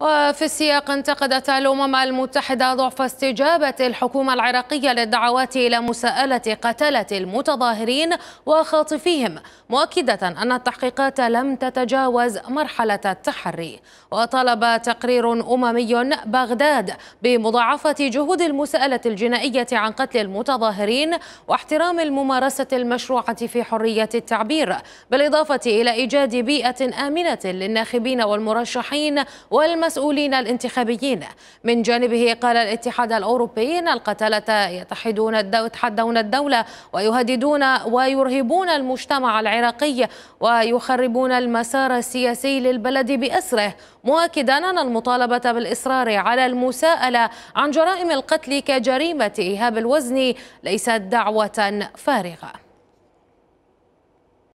وفي السياق انتقدت الأمم المتحدة ضعف استجابة الحكومة العراقية للدعوات إلى مساءلة قتلة المتظاهرين وخاطفيهم مؤكدة أن التحقيقات لم تتجاوز مرحلة التحري وطلب تقرير أممي بغداد بمضاعفة جهود المساءلة الجنائية عن قتل المتظاهرين واحترام الممارسة المشروعة في حرية التعبير بالإضافة إلى إيجاد بيئة آمنة للناخبين والمرشحين والمسؤولين المسؤولين الانتخابيين من جانبه قال الاتحاد الأوروبي أن القتلة يتحدون يتحدون الدولة ويهددون ويرهبون المجتمع العراقي ويخربون المسار السياسي للبلد بأسره مؤكدا أن المطالبة بالإصرار على المساءلة عن جرائم القتل كجريمة إيهاب الوزن ليست دعوة فارغة